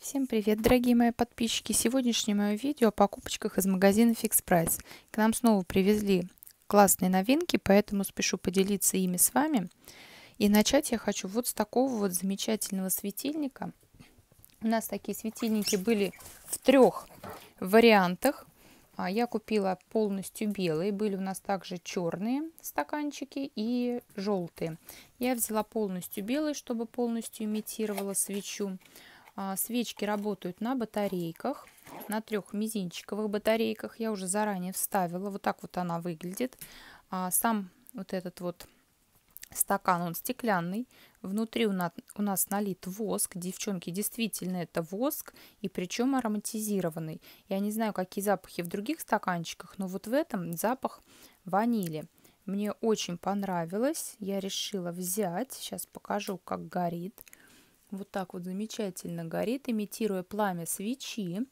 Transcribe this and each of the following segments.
Всем привет, дорогие мои подписчики! Сегодняшнее мое видео о покупочках из магазина Fix Price. К нам снова привезли классные новинки, поэтому спешу поделиться ими с вами. И начать я хочу вот с такого вот замечательного светильника. У нас такие светильники были в трех вариантах. А, я купила полностью белые, были у нас также черные стаканчики и желтые. Я взяла полностью белый, чтобы полностью имитировала свечу. А, свечки работают на батарейках, на трех мизинчиковых батарейках. Я уже заранее вставила. Вот так вот она выглядит. А, сам вот этот вот стакан, он стеклянный. Внутри у нас, у нас налит воск. Девчонки, действительно это воск, и причем ароматизированный. Я не знаю, какие запахи в других стаканчиках, но вот в этом запах ванили. Мне очень понравилось. Я решила взять. Сейчас покажу, как горит. Горит вот так вот замечательно горит, имитируя пламя свечи.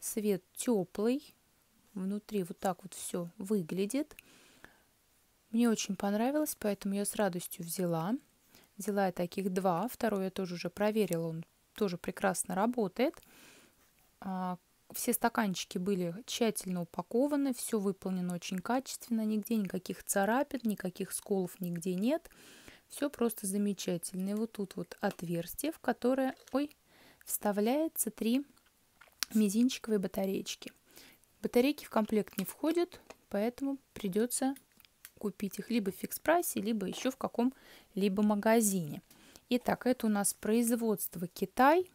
Свет теплый, внутри вот так вот все выглядит. Мне очень понравилось, поэтому я с радостью взяла. Взяла я таких два, второй я тоже уже проверила, он тоже прекрасно работает. А, все стаканчики были тщательно упакованы, все выполнено очень качественно, нигде никаких царапин, никаких сколов нигде нет. Нет все просто замечательно. И вот тут вот отверстие, в которое ой, вставляется три мизинчиковые батареечки. Батарейки в комплект не входят, поэтому придется купить их либо в фикс-прайсе, либо еще в каком-либо магазине. Итак, это у нас производство Китай,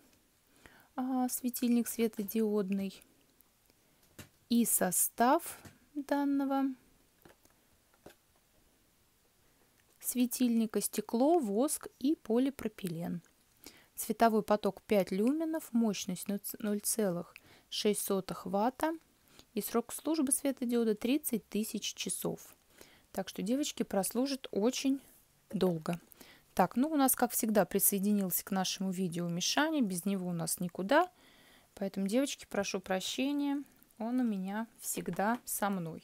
а, светильник светодиодный. И состав данного светильника, стекло, воск и полипропилен. Цветовой поток 5 люменов, мощность 0,06 ватта и срок службы светодиода 30 тысяч часов. Так что девочки прослужат очень долго. Так, ну у нас, как всегда, присоединился к нашему видео Мишаня. Без него у нас никуда. Поэтому, девочки, прошу прощения. Он у меня всегда со мной.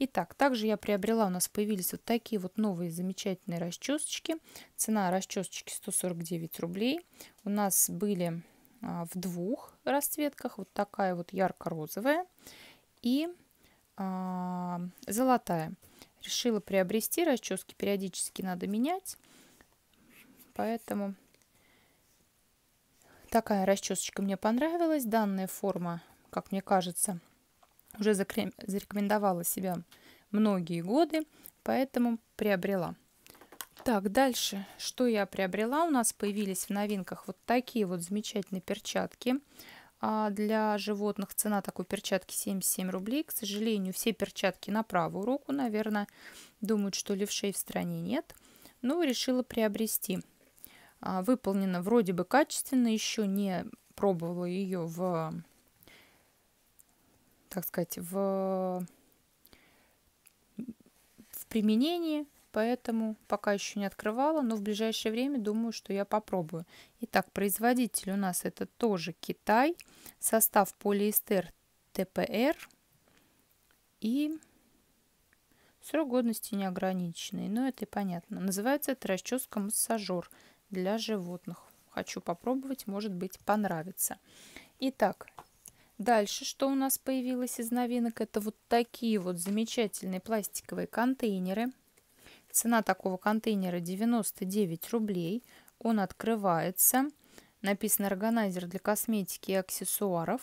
Итак, также я приобрела, у нас появились вот такие вот новые замечательные расчесочки. Цена расчесочки 149 рублей. У нас были а, в двух расцветках. Вот такая вот ярко-розовая и а, золотая. Решила приобрести расчески, периодически надо менять. Поэтому такая расчесочка мне понравилась. Данная форма, как мне кажется, уже зарекомендовала себя многие годы, поэтому приобрела. Так, дальше, что я приобрела? У нас появились в новинках вот такие вот замечательные перчатки а, для животных. Цена такой перчатки 77 рублей. К сожалению, все перчатки на правую руку, наверное, думают, что левшей в стране нет. Но ну, решила приобрести. А, выполнена вроде бы качественно, еще не пробовала ее в так сказать, в, в применении, поэтому пока еще не открывала, но в ближайшее время думаю, что я попробую. Итак, производитель у нас это тоже Китай, состав полиэстер ТПР и срок годности неограниченный, но это и понятно. Называется это расческа массажер для животных. Хочу попробовать, может быть понравится. Итак, Дальше, что у нас появилось из новинок, это вот такие вот замечательные пластиковые контейнеры. Цена такого контейнера 99 рублей. Он открывается. Написано органайзер для косметики и аксессуаров.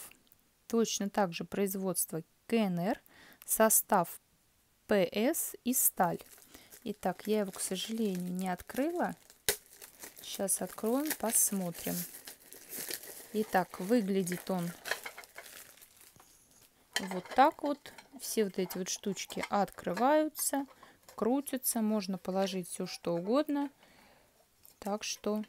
Точно так же производство КНР. Состав ПС и сталь. Итак, я его, к сожалению, не открыла. Сейчас откроем, посмотрим. Итак, выглядит он вот так вот. Все вот эти вот штучки открываются, крутятся. Можно положить все что угодно. Так что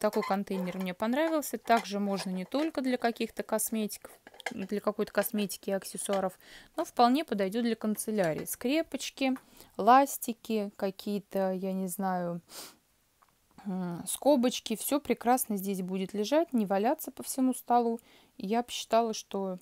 такой контейнер мне понравился. Также можно не только для каких-то косметиков, для какой-то косметики и аксессуаров, но вполне подойдет для канцелярии. Скрепочки, ластики, какие-то, я не знаю, скобочки. Все прекрасно здесь будет лежать, не валяться по всему столу. Я посчитала, что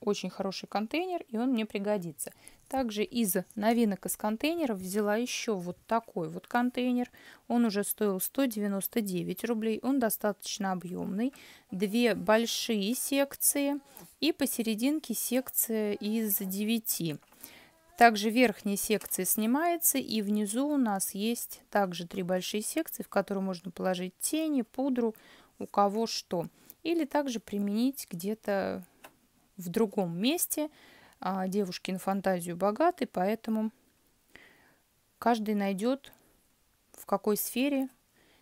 очень хороший контейнер, и он мне пригодится. Также из новинок из контейнеров взяла еще вот такой вот контейнер. Он уже стоил 199 рублей, он достаточно объемный. Две большие секции и посерединке секция из 9. Также верхняя секция снимается, и внизу у нас есть также три большие секции, в которые можно положить тени, пудру, у кого что. Или также применить где-то в другом месте. А девушки на фантазию богаты, поэтому каждый найдет, в какой сфере,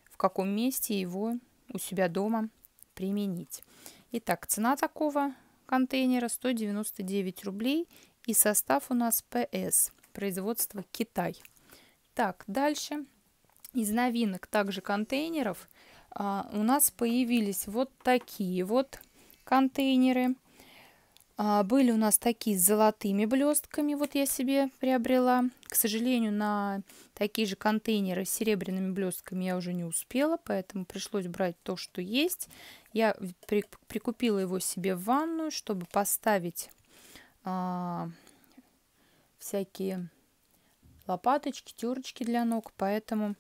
в каком месте его у себя дома применить. Итак, цена такого контейнера 199 рублей и состав у нас ПС, производство Китай. Так, дальше из новинок также контейнеров а, у нас появились вот такие вот контейнеры. А, были у нас такие с золотыми блестками, вот я себе приобрела. К сожалению, на такие же контейнеры с серебряными блестками я уже не успела, поэтому пришлось брать то, что есть. Я при, прикупила его себе в ванную, чтобы поставить а, всякие лопаточки, терочки для ног, поэтому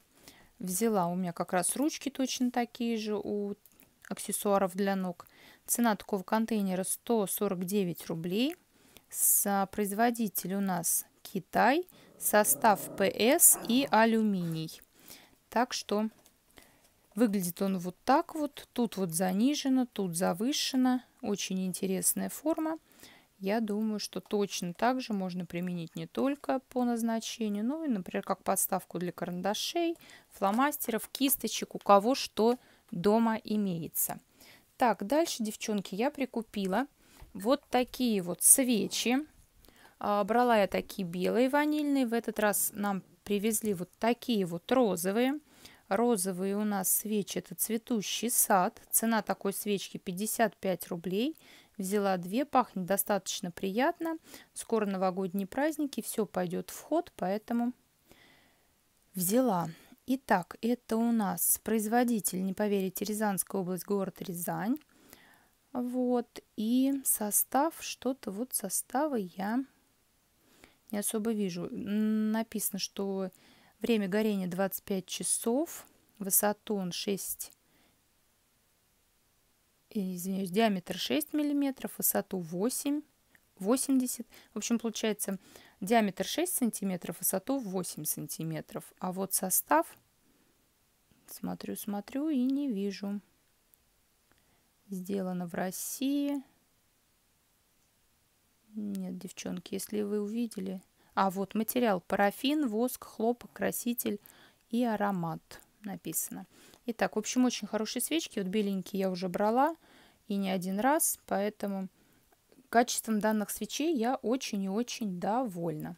взяла. У меня как раз ручки точно такие же у аксессуаров для ног. Цена такого контейнера 149 рублей. С а, производитель у нас Китай, состав ПС и алюминий. Так что выглядит он вот так вот. Тут вот занижено, тут завышено. Очень интересная форма. Я думаю, что точно так же можно применить не только по назначению, но и, например, как подставку для карандашей, фломастеров, кисточек, у кого что дома имеется. Так, дальше, девчонки, я прикупила вот такие вот свечи. А, брала я такие белые ванильные. В этот раз нам привезли вот такие вот розовые. Розовые у нас свечи, это цветущий сад. Цена такой свечки 55 рублей. Взяла две, пахнет достаточно приятно. Скоро новогодние праздники, все пойдет в ход, поэтому взяла. Итак, это у нас производитель, не поверите, Рязанская область, город Рязань. Вот, и состав, что-то вот составы я не особо вижу. Написано, что время горения 25 часов, высоту он 6, э, извиняюсь, диаметр 6 миллиметров, высоту 8, 80. В общем, получается Диаметр 6 сантиметров, высоту 8 сантиметров. А вот состав, смотрю, смотрю и не вижу. Сделано в России. Нет, девчонки, если вы увидели. А вот материал парафин, воск, хлопок, краситель и аромат написано. Итак, в общем, очень хорошие свечки. Вот беленькие я уже брала и не один раз, поэтому качеством данных свечей я очень и очень довольна.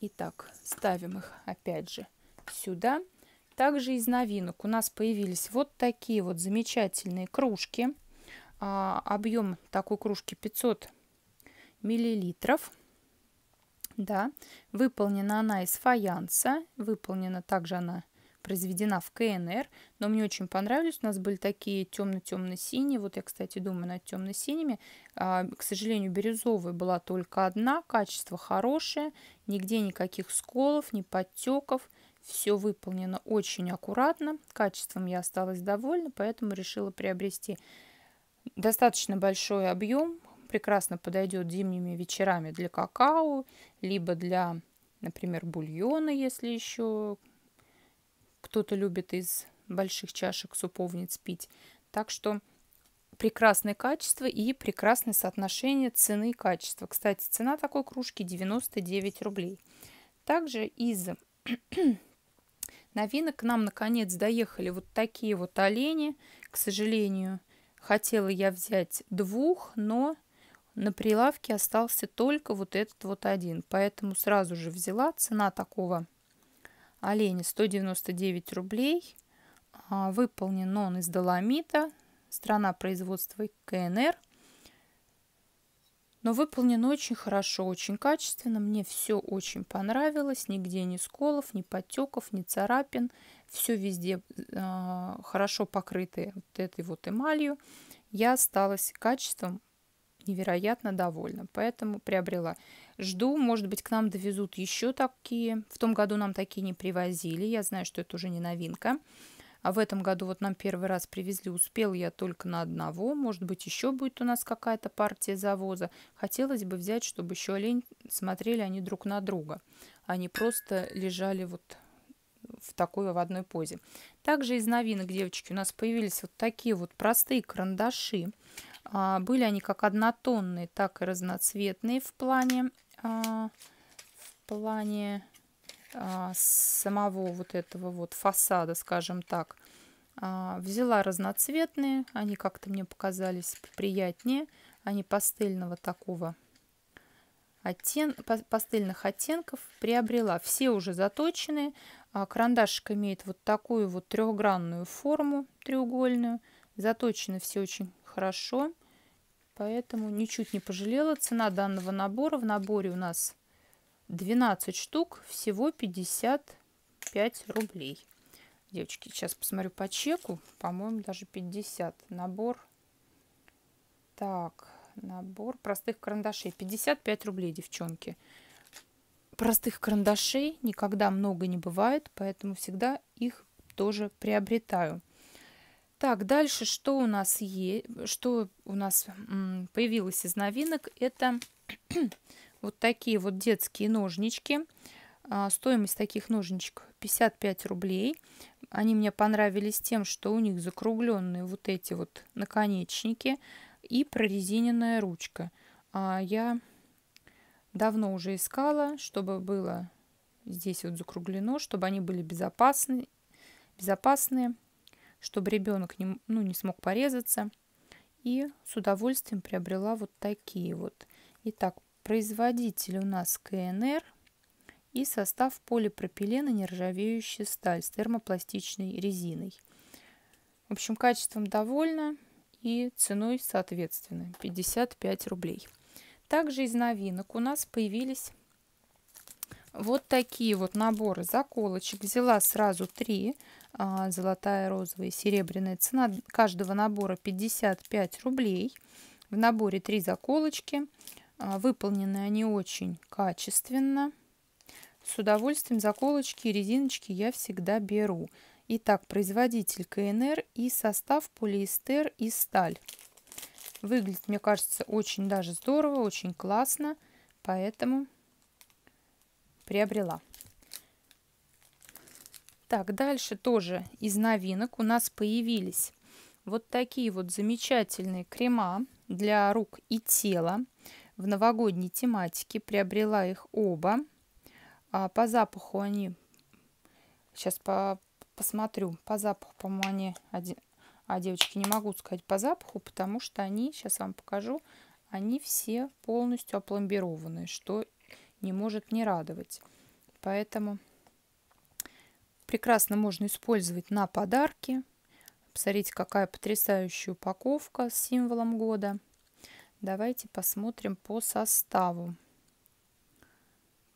Итак, ставим их опять же сюда. Также из новинок у нас появились вот такие вот замечательные кружки. А, объем такой кружки 500 миллилитров. Да, выполнена она из фаянса, выполнена также она произведена в КНР, но мне очень понравились. У нас были такие темно-темно-синие. Вот я, кстати, думаю над темно-синими. А, к сожалению, бирюзовая была только одна. Качество хорошее. Нигде никаких сколов, ни подтеков. Все выполнено очень аккуратно. Качеством я осталась довольна, поэтому решила приобрести достаточно большой объем. Прекрасно подойдет зимними вечерами для какао, либо для, например, бульона, если еще кто-то любит из больших чашек суповниц пить. Так что прекрасное качество и прекрасное соотношение цены и качества. Кстати, цена такой кружки 99 рублей. Также из новинок к нам наконец доехали вот такие вот олени. К сожалению, хотела я взять двух, но на прилавке остался только вот этот вот один. Поэтому сразу же взяла. Цена такого олени 199 рублей. А, выполнен он из доломита, страна производства КНР. Но выполнен очень хорошо, очень качественно. Мне все очень понравилось. Нигде ни сколов, ни подтеков, ни царапин. Все везде э, хорошо покрыты вот этой вот эмалью. Я осталась качеством невероятно довольна, поэтому приобрела. Жду, может быть, к нам довезут еще такие. В том году нам такие не привозили, я знаю, что это уже не новинка. А в этом году вот нам первый раз привезли, успел я только на одного, может быть, еще будет у нас какая-то партия завоза. Хотелось бы взять, чтобы еще олень смотрели они друг на друга, они а просто лежали вот в такой в одной позе. Также из новинок, девочки, у нас появились вот такие вот простые карандаши. А, были они как однотонные, так и разноцветные в плане, а, в плане а, самого вот этого вот фасада, скажем так. Взяла разноцветные, они как-то мне показались приятнее. Они пастельного такого оттен... пастельных оттенков приобрела. Все уже заточены. Карандашик имеет вот такую вот трехгранную форму треугольную. Заточены все очень хорошо. Поэтому ничуть не пожалела. Цена данного набора. В наборе у нас 12 штук. Всего 55 рублей. Девочки, сейчас посмотрю по чеку. По-моему, даже 50. Набор. Так, набор простых карандашей. 55 рублей, девчонки. Простых карандашей никогда много не бывает, поэтому всегда их тоже приобретаю. Так, дальше что у нас есть, что у нас появилось из новинок, это вот такие вот детские ножнички. А, стоимость таких ножничек 55 рублей. Они мне понравились тем, что у них закругленные вот эти вот наконечники и прорезиненная ручка. А, я давно уже искала, чтобы было здесь вот закруглено, чтобы они были безопасны, безопасные чтобы ребенок не, ну, не смог порезаться. И с удовольствием приобрела вот такие вот. Итак, производитель у нас КНР и состав полипропилена нержавеющая сталь с термопластичной резиной. В общем, качеством довольна и ценой, соответственно, 55 рублей. Также из новинок у нас появились вот такие вот наборы заколочек. Взяла сразу три. А, золотая, розовая и серебряная. Цена каждого набора 55 рублей. В наборе три заколочки. А, выполнены они очень качественно. С удовольствием заколочки и резиночки я всегда беру. Итак, производитель КНР и состав полиэстер и сталь. Выглядит, мне кажется, очень даже здорово, очень классно. Поэтому приобрела. Так, дальше тоже из новинок у нас появились вот такие вот замечательные крема для рук и тела в новогодней тематике. Приобрела их оба. А по запаху они... Сейчас по... посмотрю. По запаху, по-моему, они... Один... А, девочки, не могу сказать по запаху, потому что они... Сейчас вам покажу. Они все полностью опломбированные, что не может не радовать. Поэтому прекрасно можно использовать на подарки. Посмотрите, какая потрясающая упаковка с символом года. Давайте посмотрим по составу.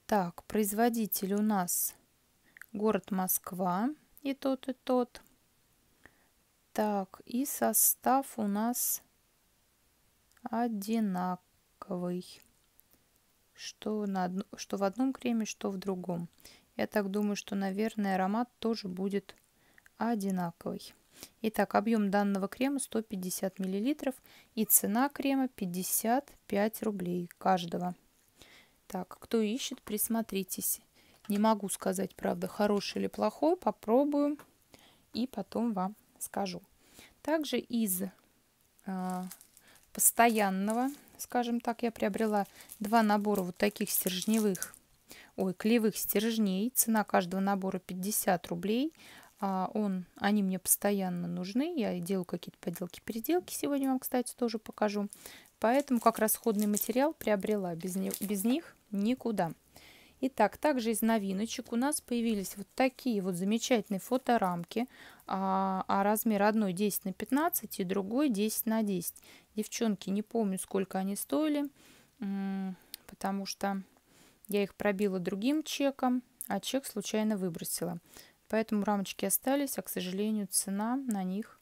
Так, производитель у нас город Москва и тот, и тот. Так, и состав у нас одинаковый, что, на, что в одном креме, что в другом. Я так думаю, что, наверное, аромат тоже будет одинаковый. Итак, объем данного крема 150 мл и цена крема 55 рублей каждого. Так, кто ищет, присмотритесь. Не могу сказать, правда, хороший или плохой, попробую и потом вам скажу. Также из э, постоянного, скажем так, я приобрела два набора вот таких стержневых ой, клеевых стержней. Цена каждого набора 50 рублей. А он, они мне постоянно нужны. Я делаю какие-то поделки-переделки. Сегодня вам, кстати, тоже покажу. Поэтому как расходный материал приобрела. Без, не, без них никуда. Итак, также из новиночек у нас появились вот такие вот замечательные фоторамки а, а размер одной 10 на 15 и другой 10 на 10. Девчонки, не помню, сколько они стоили, потому что я их пробила другим чеком, а чек случайно выбросила. Поэтому рамочки остались, а, к сожалению, цена на них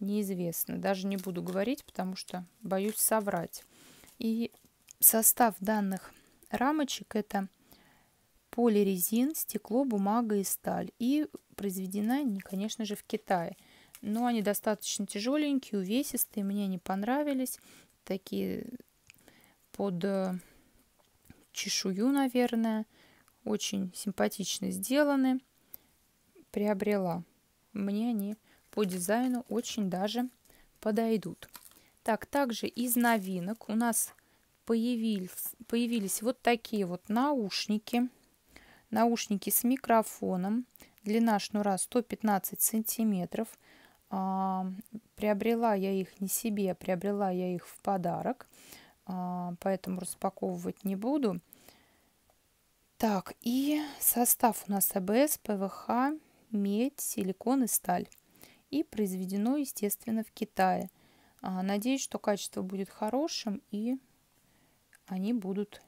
неизвестна. Даже не буду говорить, потому что боюсь соврать. И состав данных рамочек это полирезин, стекло, бумага и сталь. И произведена они, конечно же, в Китае. Но они достаточно тяжеленькие, увесистые, мне не понравились. Такие под э, чешую, наверное. Очень симпатично сделаны. Приобрела. Мне они по дизайну очень даже подойдут. Так, также из новинок у нас появились, появились вот такие вот наушники. Наушники с микрофоном. Длина шнура 115 сантиметров. А, приобрела я их не себе, приобрела я их в подарок. А, поэтому распаковывать не буду. Так, и состав у нас АБС, ПВХ, медь, силикон и сталь. И произведено, естественно, в Китае. А, надеюсь, что качество будет хорошим и они будут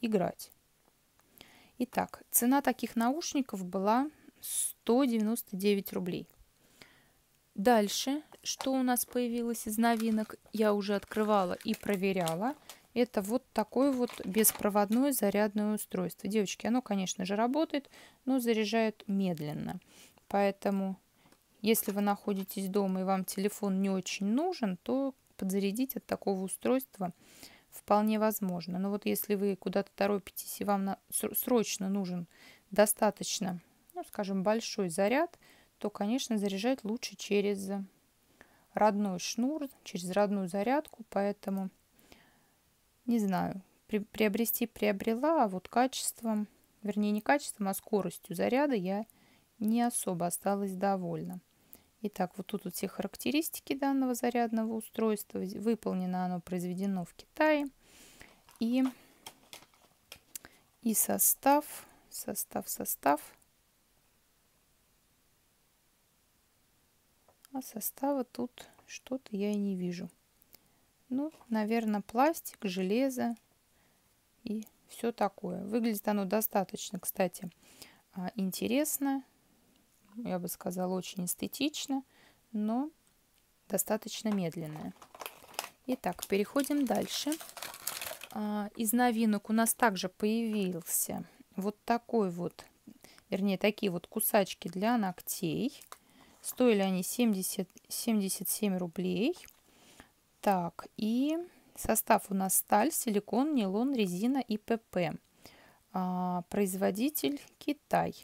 играть. Итак, цена таких наушников была 199 рублей. Дальше что у нас появилось из новинок, я уже открывала и проверяла. Это вот такое вот беспроводное зарядное устройство. Девочки, оно, конечно же, работает, но заряжает медленно. Поэтому, если вы находитесь дома и вам телефон не очень нужен, то подзарядить от такого устройства вполне возможно. Но вот если вы куда-то торопитесь и вам на... срочно нужен достаточно, ну, скажем, большой заряд, то, конечно, заряжать лучше через родной шнур, через родную зарядку, поэтому не знаю, при, приобрести приобрела, а вот качеством, вернее не качеством, а скоростью заряда я не особо осталась довольна. Итак, вот тут вот все характеристики данного зарядного устройства. Выполнено оно, произведено в Китае. И, и состав, состав, состав – А состава тут что-то я и не вижу. Ну, наверное, пластик, железо и все такое. Выглядит оно достаточно, кстати, а, интересно. Я бы сказала, очень эстетично, но достаточно медленное. Итак, переходим дальше. А, из новинок у нас также появился вот такой вот, вернее, такие вот кусачки для ногтей. Стоили они 70, 77 рублей. Так, и состав у нас сталь, силикон, нейлон, резина и ПП. А, производитель Китай.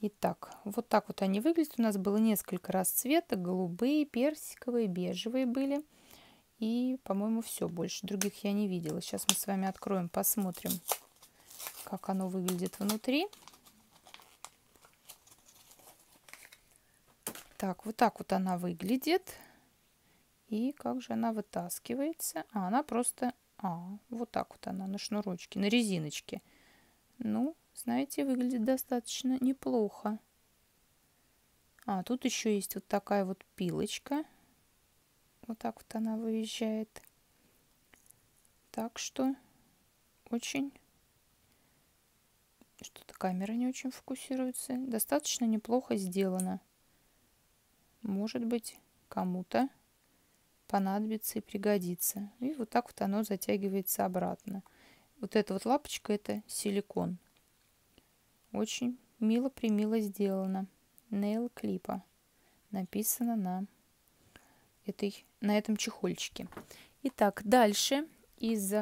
Итак, вот так вот они выглядят. У нас было несколько расцветок. Голубые, персиковые, бежевые были. И, по-моему, все. Больше других я не видела. Сейчас мы с вами откроем, посмотрим, как оно выглядит внутри. Так, вот так вот она выглядит. И как же она вытаскивается? А, она просто... А, вот так вот она на шнурочке, на резиночке. Ну, знаете, выглядит достаточно неплохо. А, тут еще есть вот такая вот пилочка. Вот так вот она выезжает. Так что очень... Что-то камера не очень фокусируется. Достаточно неплохо сделано может быть, кому-то понадобится и пригодится. И вот так вот оно затягивается обратно. Вот эта вот лапочка это силикон. Очень мило-примило сделано. nail клипа. Написано на, этой, на этом чехольчике. Итак, дальше из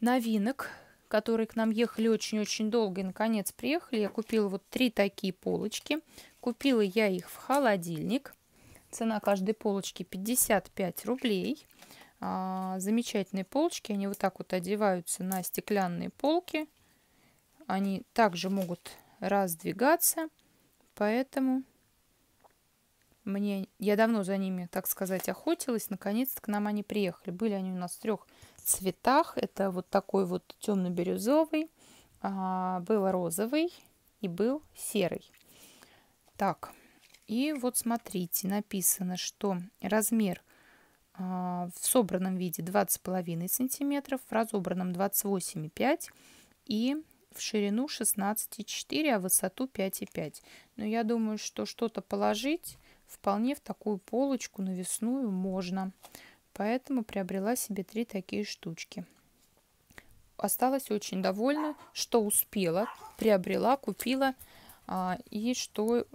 новинок, которые к нам ехали очень-очень долго и наконец приехали, я купила вот три такие полочки. Купила я их в холодильник. Цена каждой полочки 55 рублей. А, замечательные полочки. Они вот так вот одеваются на стеклянные полки. Они также могут раздвигаться. Поэтому мне, я давно за ними, так сказать, охотилась. Наконец-то к нам они приехали. Были они у нас в трех цветах. Это вот такой вот темно-бирюзовый, а, был розовый и был серый. Так, и вот смотрите, написано, что размер а, в собранном виде 20,5 см, в разобранном 28,5 и в ширину 16,4, а высоту 5,5. Но я думаю, что что-то положить вполне в такую полочку навесную можно. Поэтому приобрела себе три такие штучки. Осталась очень довольна, что успела, приобрела, купила. А, и что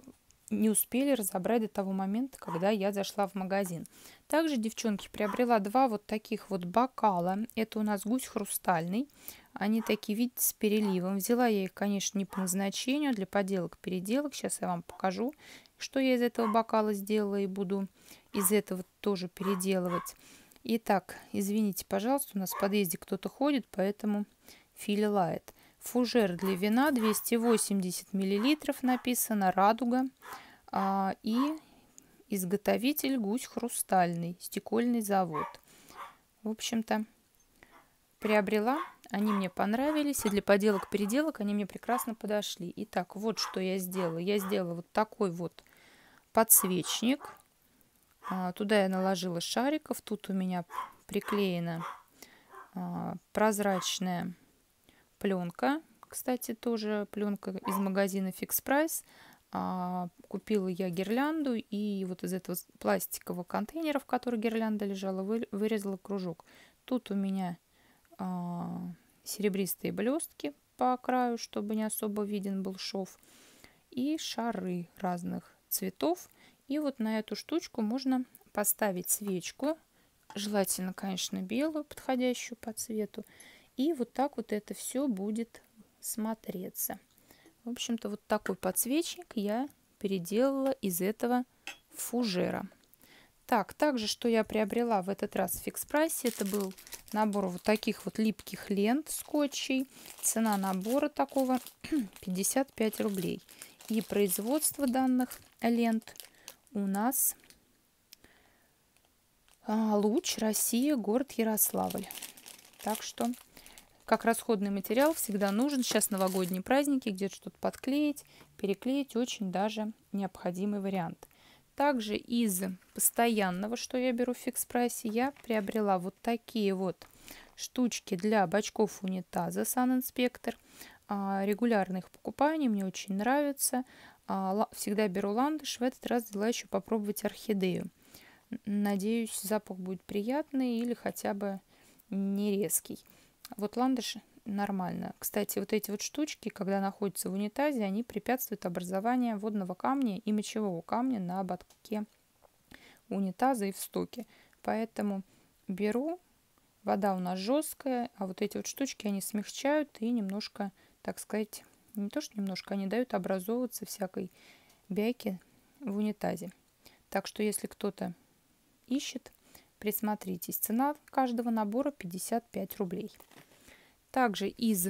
не успели разобрать до того момента, когда я зашла в магазин. Также, девчонки, приобрела два вот таких вот бокала. Это у нас гусь хрустальный. Они такие, видите, с переливом. Взяла я их, конечно, не по назначению, для поделок-переделок. Сейчас я вам покажу, что я из этого бокала сделала и буду из этого тоже переделывать. Итак, извините, пожалуйста, у нас в подъезде кто-то ходит, поэтому фили лает. Фужер для вина 280 мл, написано «Радуга». А, и изготовитель «Гусь хрустальный», стекольный завод. В общем-то, приобрела. Они мне понравились, и для поделок-переделок они мне прекрасно подошли. Итак, вот что я сделала. Я сделала вот такой вот подсвечник. А, туда я наложила шариков. Тут у меня приклеена а, прозрачная Пленка, кстати, тоже пленка из магазина Fix Price. А, купила я гирлянду и вот из этого пластикового контейнера, в который гирлянда лежала, вы, вырезала кружок. Тут у меня а, серебристые блестки по краю, чтобы не особо виден был шов. И шары разных цветов. И вот на эту штучку можно поставить свечку. Желательно, конечно, белую, подходящую по цвету. И вот так вот это все будет смотреться. В общем-то, вот такой подсвечник я переделала из этого фужера. Так, также, что я приобрела в этот раз в фикс-прайсе, это был набор вот таких вот липких лент скотчей. Цена набора такого 55 рублей. И производство данных лент у нас а, Луч, Россия, город Ярославль. Так что как расходный материал всегда нужен. Сейчас новогодние праздники, где-то что-то подклеить, переклеить, очень даже необходимый вариант. Также из постоянного, что я беру в фикс прайсе, я приобрела вот такие вот штучки для бачков унитаза Санинспектор. Регулярно их покупаю, они мне очень нравятся. А, всегда беру ландыш, в этот раз взяла еще попробовать орхидею. Надеюсь, запах будет приятный или хотя бы не резкий. Вот ландыш нормально. Кстати, вот эти вот штучки, когда находятся в унитазе, они препятствуют образованию водного камня и мочевого камня на ободке унитаза и в стоке. Поэтому беру, вода у нас жесткая, а вот эти вот штучки, они смягчают и немножко, так сказать, не то что немножко, они дают образовываться всякой бяйке в унитазе. Так что если кто-то ищет, Присмотритесь, цена каждого набора 55 рублей. Также из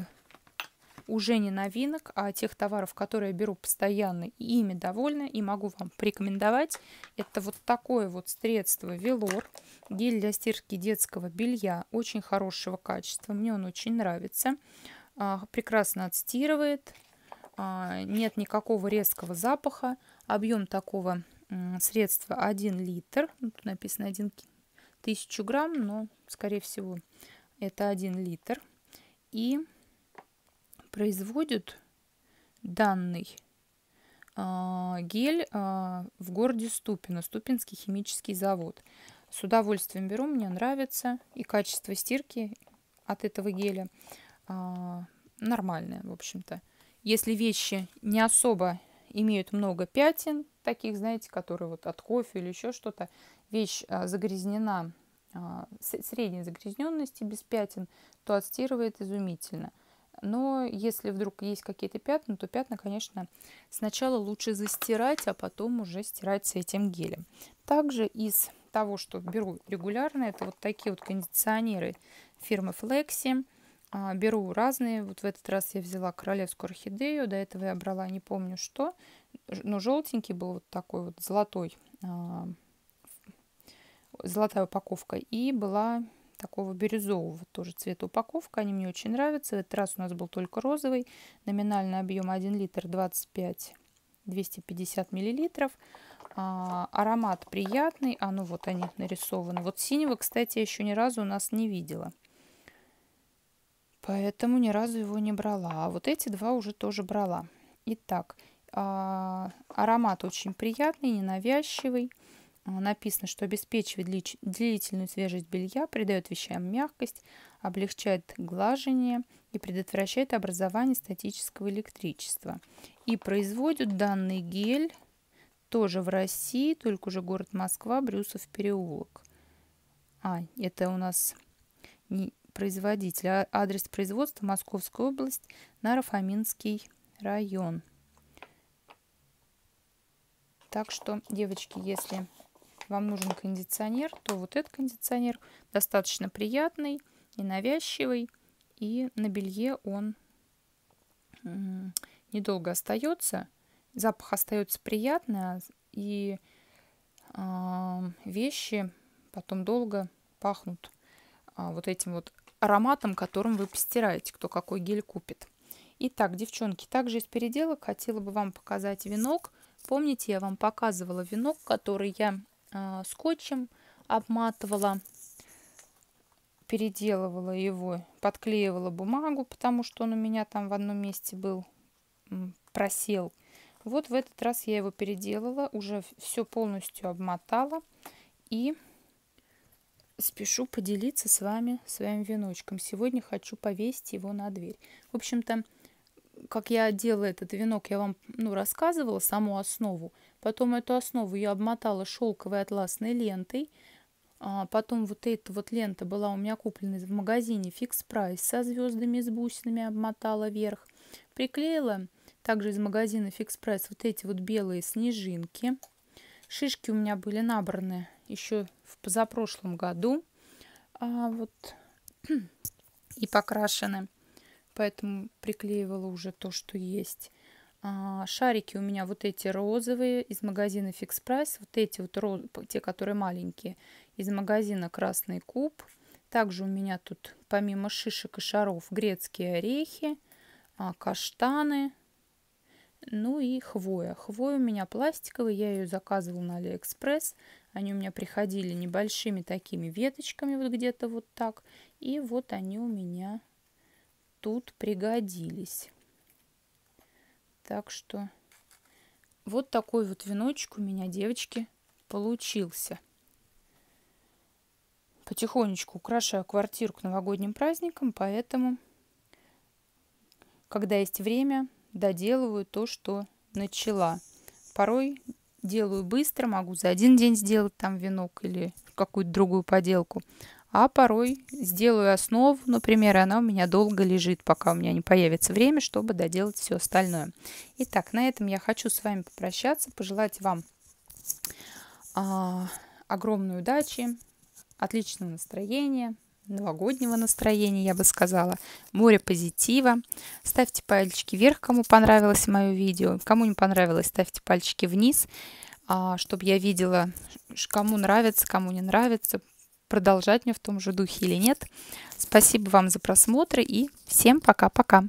уже не новинок, а тех товаров, которые я беру постоянно и ими довольна, и могу вам порекомендовать. Это вот такое вот средство Велор, гель для стирки детского белья, очень хорошего качества, мне он очень нравится. А, прекрасно отстирывает, а, нет никакого резкого запаха, объем такого средства 1 литр, тут написано 1 1000 грамм, но, скорее всего, это 1 литр. И производит данный э, гель э, в городе Ступино, Ступинский химический завод. С удовольствием беру, мне нравится. И качество стирки от этого геля э, нормальное, в общем-то. Если вещи не особо имеют много пятен, таких, знаете, которые вот от кофе или еще что-то. Вещь а, загрязнена а, средней загрязненности без пятен, то отстирывает изумительно. Но если вдруг есть какие-то пятна, то пятна, конечно, сначала лучше застирать, а потом уже стирать с этим гелем. Также из того, что беру регулярно, это вот такие вот кондиционеры фирмы Flexi. А, беру разные. Вот в этот раз я взяла королевскую орхидею. До этого я брала не помню что. Но ну, желтенький был вот такой вот золотой. А, золотая упаковка. И была такого бирюзового тоже цвета упаковка. Они мне очень нравятся. В этот раз у нас был только розовый. Номинальный объем 1 литр 25 250 миллилитров. А, аромат приятный. А ну вот они нарисованы. Вот синего, кстати, я еще ни разу у нас не видела. Поэтому ни разу его не брала. А вот эти два уже тоже брала. Итак, а, аромат очень приятный, ненавязчивый. А, написано, что обеспечивает длительную свежесть белья, придает вещам мягкость, облегчает глажение и предотвращает образование статического электричества. И производят данный гель тоже в России, только уже город Москва, Брюсов переулок. А, это у нас не, производителя. А адрес производства Московская область, Нарафаминский район. Так что, девочки, если вам нужен кондиционер, то вот этот кондиционер достаточно приятный, и навязчивый, и на белье он недолго остается. Запах остается приятный, а и э, вещи потом долго пахнут э, вот этим вот ароматом, которым вы постираете, кто какой гель купит. Итак, девчонки, также из переделок хотела бы вам показать венок. Помните, я вам показывала венок, который я э, скотчем обматывала, переделывала его, подклеивала бумагу, потому что он у меня там в одном месте был просел. Вот в этот раз я его переделала, уже все полностью обмотала и спешу поделиться с вами своим веночком. Сегодня хочу повесить его на дверь. В общем-то, как я делала этот венок, я вам ну, рассказывала саму основу. Потом эту основу я обмотала шелковой атласной лентой. А потом вот эта вот лента была у меня куплена в магазине фикс прайс со звездами, с бусинами обмотала вверх. Приклеила также из магазина фикс прайс вот эти вот белые снежинки. Шишки у меня были набраны еще в позапрошлом году. А, вот и покрашены. Поэтому приклеивала уже то, что есть. А, шарики у меня вот эти розовые из магазина Fix Price. Вот эти вот те, которые маленькие, из магазина Красный Куб. Также у меня тут помимо шишек и шаров грецкие орехи, а, каштаны, ну и хвоя. Хвоя у меня пластиковая, я ее заказывала на Алиэкспресс. Они у меня приходили небольшими такими веточками, вот где-то вот так. И вот они у меня тут пригодились. Так что вот такой вот веночек у меня, девочки, получился. Потихонечку украшаю квартиру к новогодним праздникам, поэтому, когда есть время, доделываю то, что начала. Порой делаю быстро, могу за один день сделать там венок или какую-то другую поделку. А порой сделаю основу, например, она у меня долго лежит, пока у меня не появится время, чтобы доделать все остальное. Итак, на этом я хочу с вами попрощаться, пожелать вам а, огромной удачи, отличного настроения, новогоднего настроения, я бы сказала, море позитива. Ставьте пальчики вверх, кому понравилось мое видео. Кому не понравилось, ставьте пальчики вниз, а, чтобы я видела, кому нравится, кому не нравится, продолжать мне в том же духе или нет. Спасибо вам за просмотр и всем пока-пока.